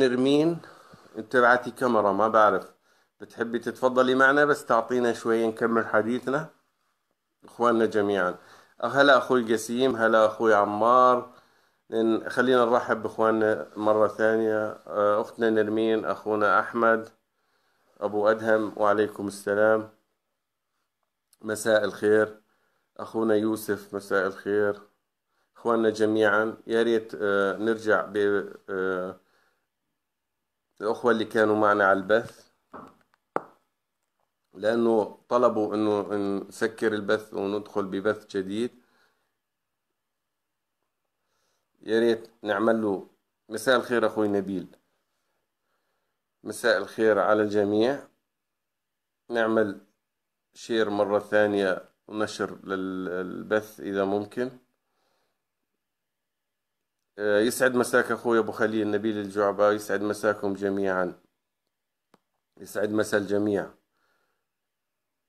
انت تبعتي كاميرا ما بعرف بتحبي تتفضلي معنا بس تعطينا شوي نكمل حديثنا اخواننا جميعا هلا اخوي القسيم هلا اخوي عمار خلينا نرحب باخواننا مره ثانيه آه، اختنا نرمين اخونا احمد ابو ادهم وعليكم السلام مساء الخير اخونا يوسف مساء الخير اخواننا جميعا يا ريت آه، نرجع ب آه، الأخوة اللي كانوا معنا على البث لأنه طلبوا أنه نسكر البث وندخل ببث جديد يا ريت نعمل له مساء الخير أخوي نبيل مساء الخير على الجميع نعمل شير مرة ثانية ونشر للبث إذا ممكن آه، يسعد مساك اخوي ابو خليل نبيل الجعبه يسعد مساكم جميعا يسعد مسا الجميع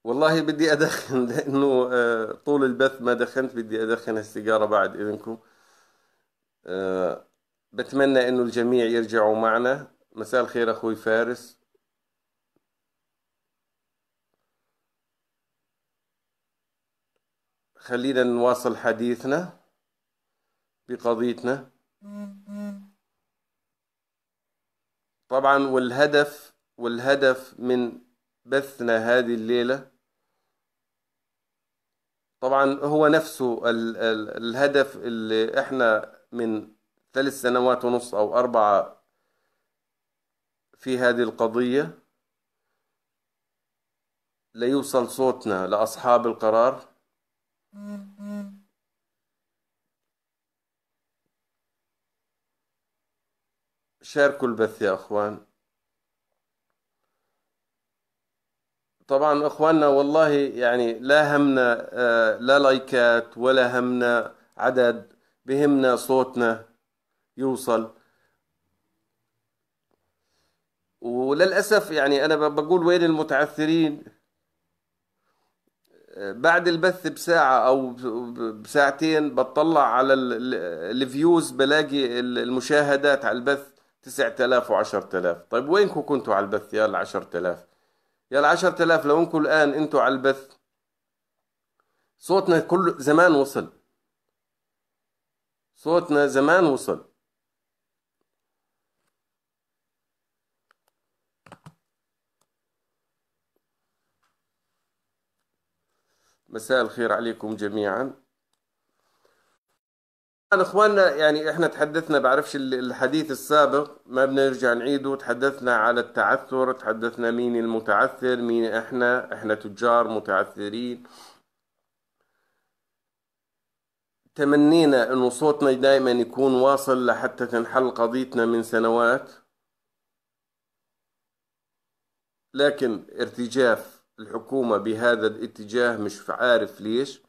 والله بدي ادخن لانه آه، طول البث ما دخنت بدي ادخن السيجاره بعد اذنكم آه، بتمنى انه الجميع يرجعوا معنا مساء الخير اخوي فارس خلينا نواصل حديثنا بقضيتنا طبعا والهدف والهدف من بثنا هذه الليلة طبعا هو نفسه الـ الـ الهدف اللي احنا من ثلاث سنوات ونص او اربعة في هذه القضية ليوصل صوتنا لأصحاب القرار شاركوا البث يا اخوان طبعا اخواننا والله يعني لا همنا آه، لا لايكات ولا همنا عدد بهمنا صوتنا يوصل وللاسف يعني انا بقول وين المتعثرين آه، بعد البث بساعة أو بساعتين بطلع على الفيوز بلاقي المشاهدات على البث 9000 و10000 طيب وينكم كنتوا على البث يا ال 10000 يا ال 10000 لو انكم الان انتوا على البث صوتنا كل زمان وصل صوتنا زمان وصل مساء الخير عليكم جميعا اخواننا يعني احنا تحدثنا بعرفش الحديث السابق ما بنرجع نعيده تحدثنا على التعثر تحدثنا مين المتعثر مين احنا احنا تجار متعثرين تمنينا انه صوتنا دائما يكون واصل لحتى تنحل قضيتنا من سنوات لكن ارتجاف الحكومة بهذا الاتجاه مش عارف ليش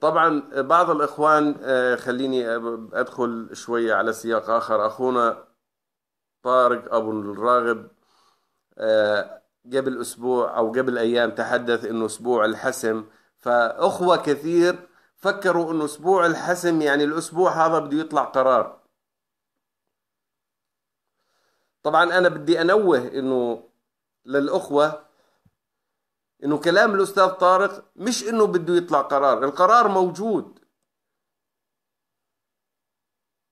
طبعا بعض الإخوان آه، خليني أدخل شوية على سياق آخر أخونا طارق أبو الراغب آه، قبل أسبوع أو قبل أيام تحدث أنه أسبوع الحسم فأخوة كثير فكروا أنه أسبوع الحسم يعني الأسبوع هذا بده يطلع قرار طبعا أنا بدي أنوه أنه للأخوة انه كلام الاستاذ طارق مش انه بده يطلع قرار القرار موجود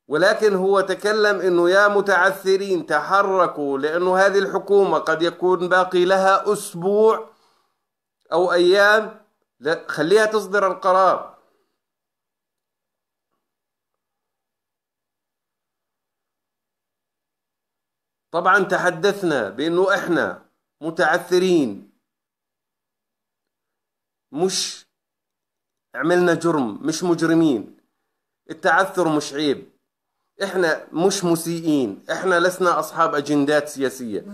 ولكن هو تكلم انه يا متعثرين تحركوا لانه هذه الحكومه قد يكون باقي لها اسبوع او ايام خليها تصدر القرار طبعا تحدثنا بانه احنا متعثرين مش عملنا جرم مش مجرمين التعثر مش عيب احنا مش مسيئين احنا لسنا اصحاب اجندات سياسيه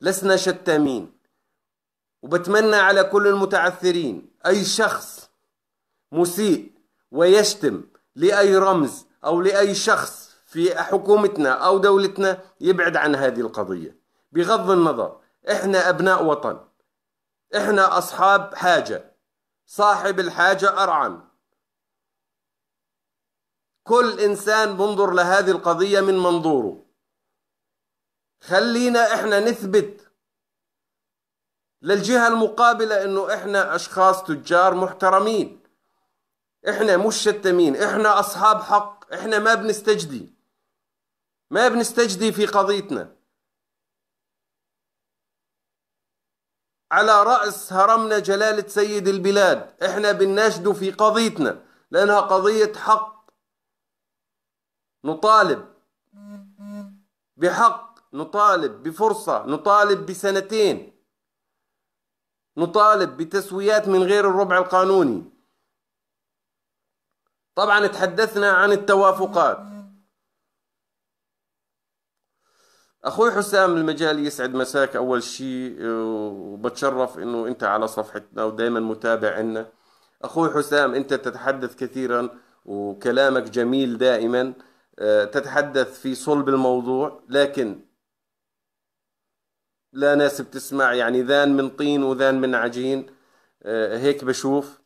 لسنا شتامين وبتمنى على كل المتعثرين اي شخص مسيء ويشتم لاي رمز او لاي شخص في حكومتنا او دولتنا يبعد عن هذه القضيه بغض النظر احنا ابناء وطن احنا اصحاب حاجه صاحب الحاجه ارعن كل انسان بنظر لهذه القضيه من منظوره خلينا احنا نثبت للجهه المقابله انه احنا اشخاص تجار محترمين احنا مش شتمين احنا اصحاب حق احنا ما بنستجدي ما بنستجدي في قضيتنا على رأس هرمنا جلالة سيد البلاد احنا بنناشده في قضيتنا لأنها قضية حق نطالب بحق نطالب بفرصة نطالب بسنتين نطالب بتسويات من غير الربع القانوني طبعا تحدثنا عن التوافقات اخوي حسام المجالي يسعد مساك اول شيء آه، وبتشرف انه انت على صفحتنا ودائما متابع عنا اخوي حسام انت تتحدث كثيرا وكلامك جميل دائما آه، تتحدث في صلب الموضوع لكن لا ناس بتسمع يعني ذان من طين وذان من عجين آه، هيك بشوف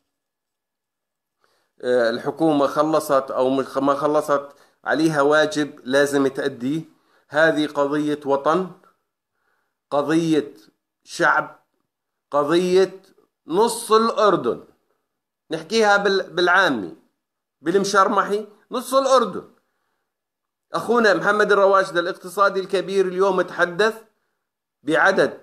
الحكومة خلصت أو ما خلصت عليها واجب لازم تأديه هذه قضية وطن قضية شعب قضية نص الأردن نحكيها بالعامي بالمشرمحي نص الأردن أخونا محمد الرواشد الاقتصادي الكبير اليوم تحدث بعدد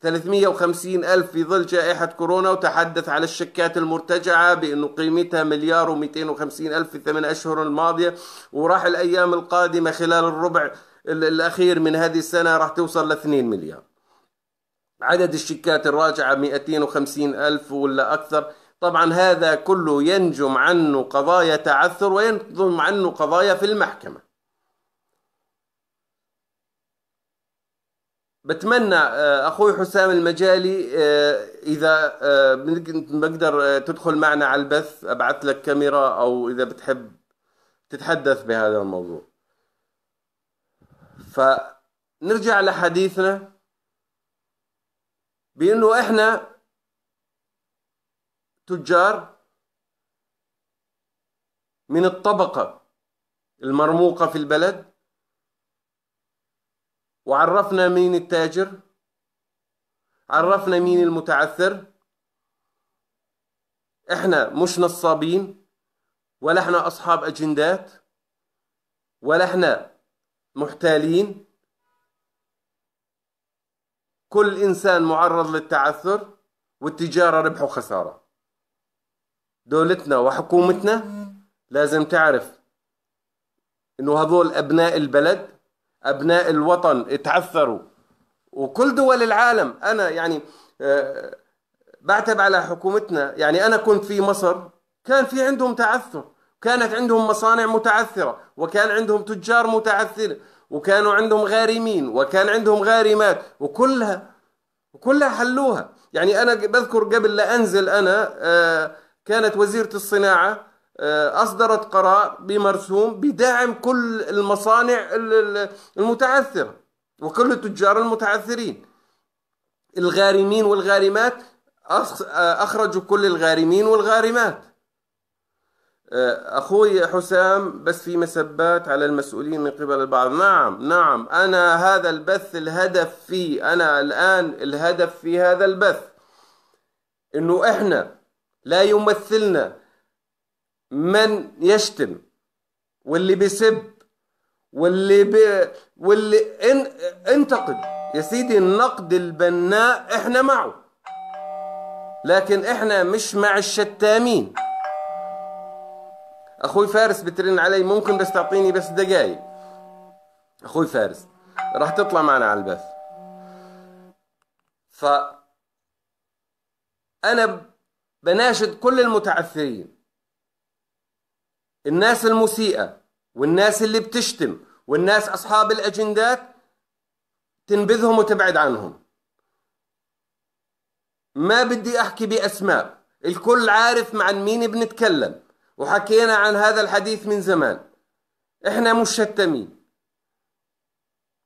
350 ألف في ظل جائحة كورونا وتحدث على الشيكات المرتجعة بأنه قيمتها مليار و250 ألف في الثمان أشهر الماضية وراح الأيام القادمة خلال الربع الأخير من هذه السنة راح توصل ل 2 مليار عدد الشيكات الراجعة 250 ألف ولا أكثر طبعا هذا كله ينجم عنه قضايا تعثر وينجم عنه قضايا في المحكمة بتمنى آه، اخوي حسام المجالي آه، اذا آه، بقدر تدخل معنا على البث ابعث لك كاميرا او اذا بتحب تتحدث بهذا الموضوع فنرجع لحديثنا بأنه إحنا تجار من الطبقة المرموقة في البلد وعرفنا مين التاجر عرفنا مين المتعثر احنا مش نصابين ولا احنا اصحاب اجندات ولا احنا محتالين كل انسان معرض للتعثر والتجاره ربح وخساره دولتنا وحكومتنا لازم تعرف انه هذول ابناء البلد ابناء الوطن اتعثروا وكل دول العالم انا يعني آه، بعتب على حكومتنا يعني انا كنت في مصر كان في عندهم تعثر كانت عندهم مصانع متعثرة وكان عندهم تجار متعثرة وكانوا عندهم غارمين وكان عندهم غارمات وكلها وكلها حلوها يعني أنا بذكر قبل لا أنزل أنا آه، كانت وزيرة الصناعة آه، أصدرت قرار بمرسوم بدعم كل المصانع المتعثرة وكل التجار المتعثرين الغارمين والغارمات آه، أخرجوا كل الغارمين والغارمات آه، أخوي حسام بس في مسبات على المسؤولين من قبل البعض نعم نعم أنا هذا البث الهدف فيه أنا الآن الهدف في هذا البث أنه إحنا لا يمثلنا من يشتم واللي بيسب واللي بي واللي ان انتقد يا سيدي النقد البناء احنا معه لكن احنا مش مع الشتامين اخوي فارس بترن علي ممكن بس تعطيني بس دقايق اخوي فارس راح تطلع معنا على البث ف انا بناشد كل المتعثرين الناس المسيئه والناس اللي بتشتم والناس اصحاب الاجندات تنبذهم وتبعد عنهم ما بدي احكي باسماء الكل عارف مع مين بنتكلم وحكينا عن هذا الحديث من زمان احنا مشتمين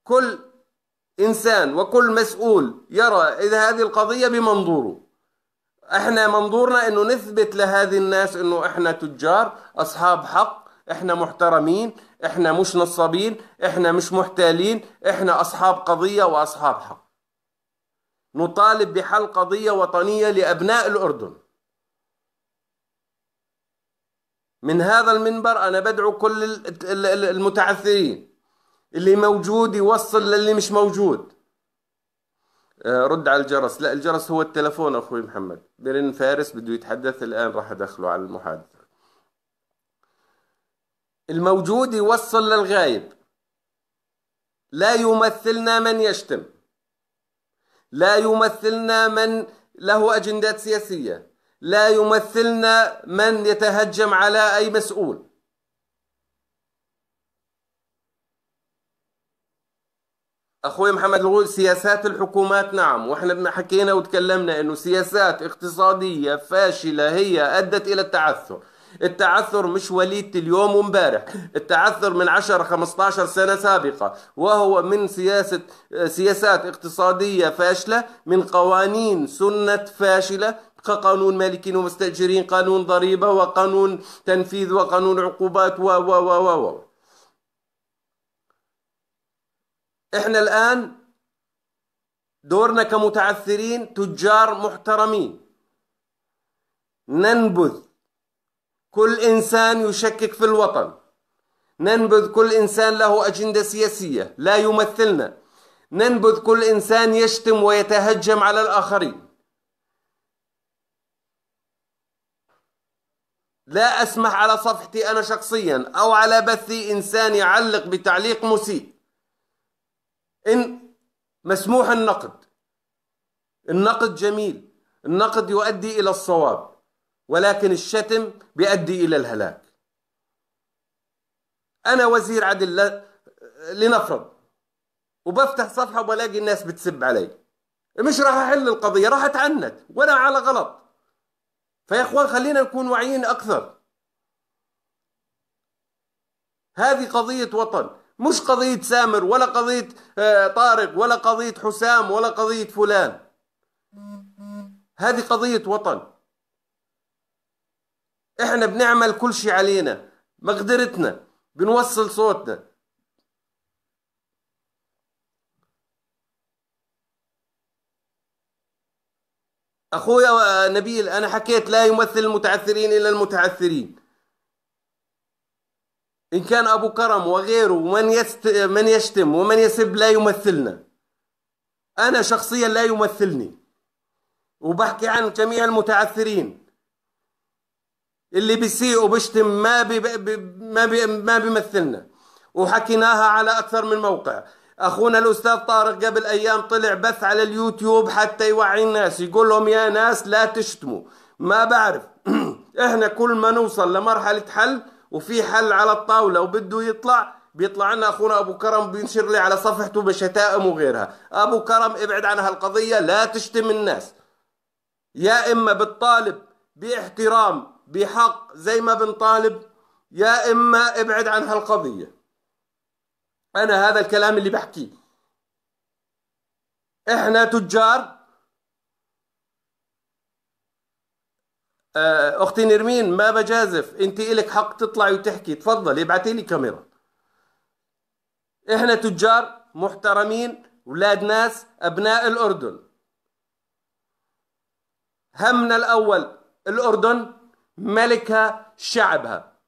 كل انسان وكل مسؤول يرى اذا هذه القضيه بمنظوره احنا منظورنا انه نثبت لهذه الناس انه احنا تجار اصحاب حق احنا محترمين احنا مش نصابين احنا مش محتالين احنا اصحاب قضيه واصحاب حق نطالب بحل قضيه وطنيه لابناء الاردن من هذا المنبر أنا بدعو كل المتعثرين اللي موجود يوصل للي مش موجود آه، رد على الجرس لا الجرس هو التلفون أخوي محمد برن فارس بده يتحدث الآن راح أدخله على المحادثة الموجود يوصل للغايب لا يمثلنا من يشتم لا يمثلنا من له أجندات سياسية لا يمثلنا من يتهجم على أي مسؤول اخوي محمد الغول سياسات الحكومات نعم واحنا حكينا وتكلمنا انه سياسات اقتصاديه فاشله هي ادت الى التعثر التعثر مش وليدة اليوم وامبارح التعثر من 10 15 سنة سابقة وهو من سياسة سياسات اقتصادية فاشلة من قوانين سنة فاشلة قانون مالكين ومستأجرين قانون ضريبة وقانون تنفيذ وقانون عقوبات و و و و و احنا الآن دورنا كمتعثرين تجار محترمين ننبذ كل إنسان يشكك في الوطن ننبذ كل إنسان له أجندة سياسية لا يمثلنا ننبذ كل إنسان يشتم ويتهجم على الآخرين لا أسمح على صفحتي أنا شخصيا أو على بثي إنسان يعلق بتعليق مسيء إن مسموح النقد النقد جميل النقد يؤدي إلى الصواب ولكن الشتم بيؤدي إلى الهلاك أنا وزير عدل لنفرض وبفتح صفحة وبلاقي الناس بتسب علي مش راح أحل القضية راح أتعنت وأنا على غلط فيا اخوان خلينا نكون واعيين اكثر هذه قضية وطن مش قضية سامر ولا قضية آه، طارق ولا قضية حسام ولا قضية فلان هذه قضية وطن احنا بنعمل كل شيء علينا مقدرتنا بنوصل صوتنا أخويا آه، نبيل أنا حكيت لا يمثل المتعثرين إلا المتعثرين إن كان أبو كرم وغيره ومن يست... من يشتم ومن يسب لا يمثلنا أنا شخصيا لا يمثلني وبحكي عن جميع المتعثرين اللي بيسيء وبيشتم ما بي... ما بي... ما بيمثلنا وحكيناها على أكثر من موقع اخونا الاستاذ طارق قبل ايام طلع بث على اليوتيوب حتى يوعي الناس يقول لهم يا ناس لا تشتموا ما بعرف احنا كل ما نوصل لمرحله حل وفي حل على الطاوله وبده يطلع بيطلع لنا اخونا ابو كرم بينشر لي على صفحته بشتائم وغيرها ابو كرم ابعد عن هالقضيه لا تشتم الناس يا اما بتطالب باحترام بحق زي ما بنطالب يا اما ابعد عن هالقضيه انا هذا الكلام اللي بحكيه احنا تجار آه، اختي نرمين ما بجازف انت الك حق تطلعي وتحكي تفضل ابعتي لي كاميرا احنا تجار محترمين ولاد ناس ابناء الاردن همنا الاول الاردن ملكها شعبها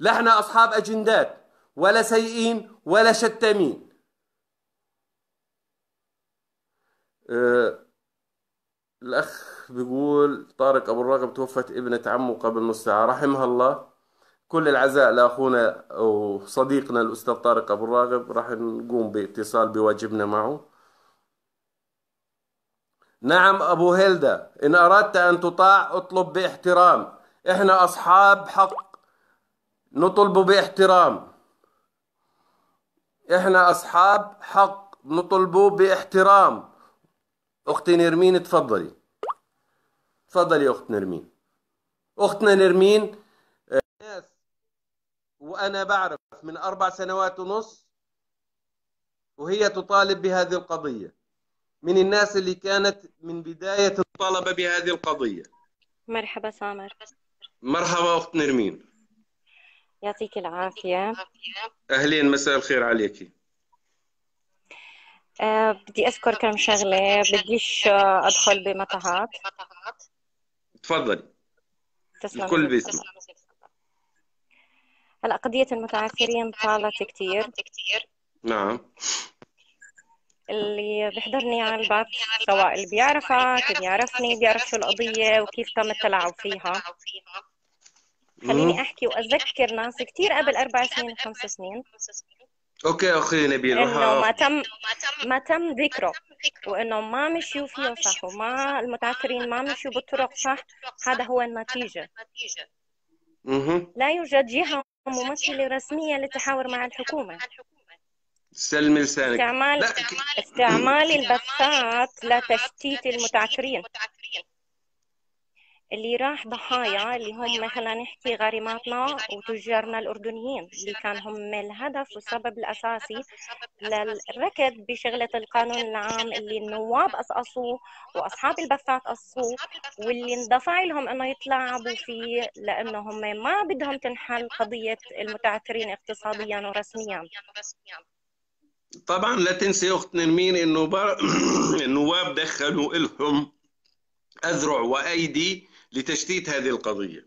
لحنا اصحاب اجندات ولا سيئين ولا شتامين آه الأخ بيقول طارق أبو الراغب توفت ابنة عمه قبل نص ساعة رحمها الله كل العزاء لأخونا وصديقنا الأستاذ طارق أبو الراغب راح نقوم باتصال بواجبنا معه نعم أبو هيلدا إن أردت أن تطاع اطلب باحترام إحنا أصحاب حق نطلب باحترام احنا اصحاب حق نطلبه باحترام اختي نرمين تفضلي تفضلي يا اخت نرمين اختنا نرمين ناس آه، وانا بعرف من اربع سنوات ونص وهي تطالب بهذه القضيه من الناس اللي كانت من بدايه الطلبه بهذه القضيه مرحبا سامر مرحبا اخت نرمين يعطيك العافية أهلين مساء الخير عليكي أه بدي أذكر كم شغلة بديش أدخل بمطهات تفضلي الكل بيسمع هلا قضية المتعثرين طالت كثير نعم اللي بيحضرني على البث سواء اللي بيعرفك بيعرفني بيعرف شو القضية وكيف تم التلاعب فيها خليني احكي واذكر ناس كثير قبل اربع سنين وخمس سنين اوكي اخي نبيل انه ما تم ما تم ذكره وانه ما مشيوا فيه صح وما المتعثرين ما مشيوا بالطرق صح هذا هو النتيجه لا يوجد جهه ممثله رسميه للتحاور مع الحكومه سلمي لسانك استعمال استعمال البثات لتشتيت المتعثرين اللي راح ضحايا اللي هم مثلا نحكي غريماتنا وتجارنا الأردنيين اللي كان هم الهدف والسبب الأساسي للركض بشغلة القانون العام اللي النواب قصقصوه وأصحاب البثات قصوه واللي اندفع لهم أنه يتلاعبوا فيه لأنه هم ما بدهم تنحل قضية المتعثرين اقتصاديا ورسميا طبعا لا تنسي اخت نرمين انه النواب دخلوا لهم اذرع وايدي لتشتيت هذه القضية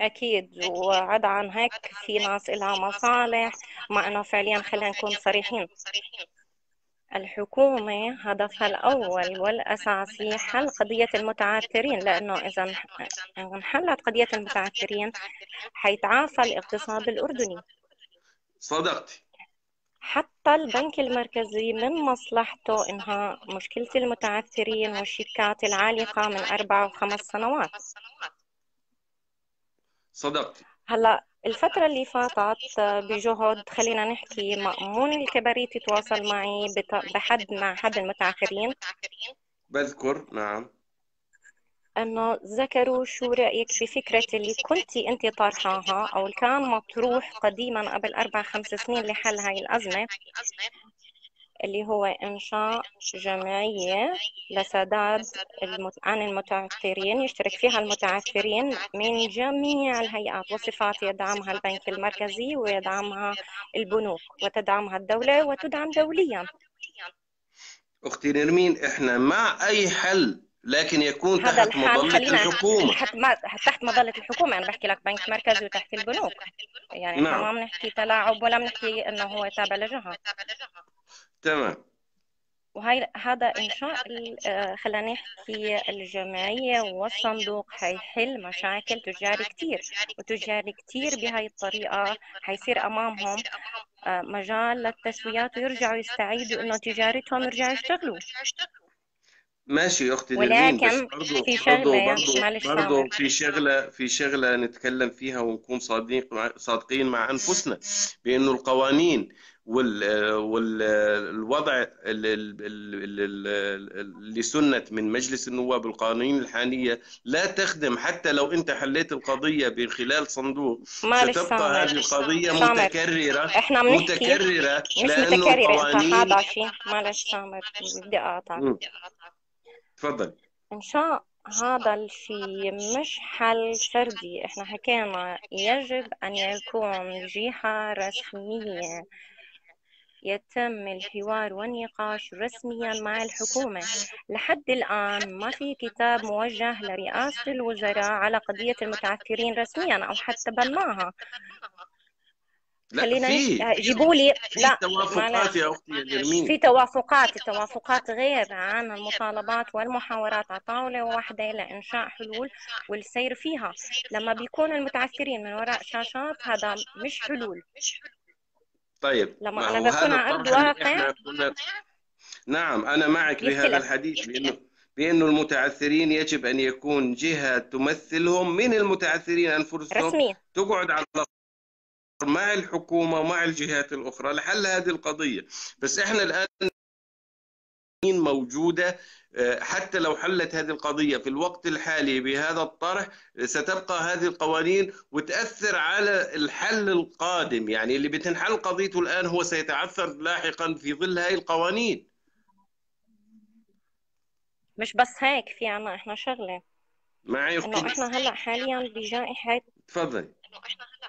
أكيد وعد عن هيك في ناس إلها مصالح مع أنه فعليا خلينا نكون صريحين الحكومة هدفها الأول والأساسي حل قضية المتعثرين لأنه إذا انحلت قضية المتعثرين حيتعافى الاقتصاد الأردني صدقتي حتى البنك المركزي من مصلحته إنهاء مشكلة المتعثرين والشيكات العالقة من أربع وخمس سنوات صدق هلا الفترة اللي فاتت آه، بجهد خلينا نحكي مأمون الكباريت يتواصل معي بحد مع حد المتعثرين بذكر نعم أنه ذكروا شو رأيك بفكرة اللي كنت أنت طرحاها أو كان مطروح قديما قبل أربع خمس سنين لحل هاي الأزمة اللي هو إنشاء جمعية لسداد المت... عن المتعثرين يشترك فيها المتعثرين من جميع الهيئات وصفات يدعمها البنك المركزي ويدعمها البنوك وتدعمها الدولة وتدعم دوليا أختي نرمين إحنا مع أي حل لكن يكون تحت مظلة الحكومة تحت مظلة الحكومة أنا بحكي لك بنك مركزي وتحت البنوك يعني نعم. ما بنحكي تلاعب ولا بنحكي إنه هو تابع لجهة تمام وهي هذا إنشاء آه، خلينا نحكي الجمعية والصندوق حيحل مشاكل تجار كثير وتجار كثير بهاي الطريقة حيصير أمامهم آه، مجال للتسويات ويرجعوا يستعيدوا إنه تجارتهم يرجعوا يشتغلوا ماشي يا اختي ولكن بس برضه في شغلة يعني برضو برضه معلش برضه في شغله في شغله نتكلم فيها ونكون صادق صادقين مع انفسنا بانه القوانين وال والوضع اللي سنت من مجلس النواب القوانين الحاليه لا تخدم حتى لو انت حليت القضيه من خلال صندوق ستبقى هذه القضيه صامر. متكرره احنا متكرره مش لانه متكررة القوانين معلش سامر بدي اقاطعك تفضل إن شاء هذا الشيء مش حل فردي احنا حكينا يجب أن يكون جهة رسمية يتم الحوار والنقاش رسميا مع الحكومة لحد الآن ما في كتاب موجه لرئاسة الوزراء على قضية المتعثرين رسميا أو حتى بناها خلينا جيبوا لي لا توافقات يا اختي في توافقات التوافقات غير عن المطالبات والمحاورات على طاوله واحده لانشاء حلول والسير فيها لما بيكون المتعثرين من وراء شاشات هذا مش حلول طيب لما انا بكون على ارض واقع نعم انا معك بهذا الحديث بانه بأن المتعثرين يجب أن يكون جهة تمثلهم من المتعثرين أنفسهم رسمية. تقعد على مع الحكومة ومع الجهات الأخرى لحل هذه القضية بس إحنا الآن موجودة آه، حتى لو حلت هذه القضية في الوقت الحالي بهذا الطرح ستبقى هذه القوانين وتأثر على الحل القادم يعني اللي بتنحل قضيته الآن هو سيتعثر لاحقا في ظل هذه القوانين مش بس هيك في عنا احنا شغلة معي احنا هلا حاليا بجائحة تفضلي انه احنا هلا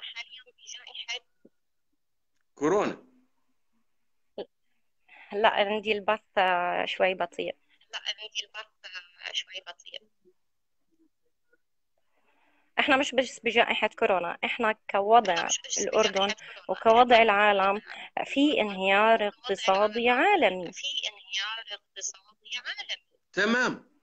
كورونا لا عندي البث آه، شوي بطيء لا عندي البث آه، شوي بطيء احنا مش بس بجائحة كورونا احنا كوضع الأردن وكوضع العالم في انهيار اقتصادي عالمي في انهيار اقتصادي عالمي تمام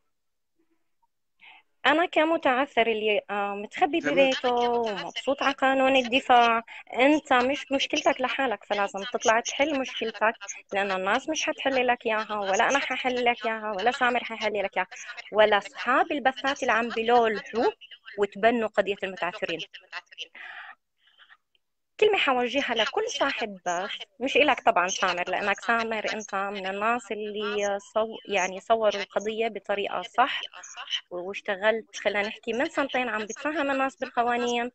انا كمتعثر اللي آه، متخبي ببيته ومبسوط على قانون الدفاع أنت مش مشكلتك لحالك فلازم تطلع تحل مشكلتك لأنه الناس مش حتحل لك إياها ولا أنا ححل لك إياها ولا سامر ححل لك إياها ولا أصحاب البثات اللي عم بلولحوا وتبنوا قضية المتعثرين كلمة حوجهها لكل صاحب بث مش إلك طبعا سامر لأنك سامر أنت من الناس اللي صو يعني صوروا القضية بطريقة صح واشتغلت خلينا نحكي من سنتين عم بتفهم الناس بالقوانين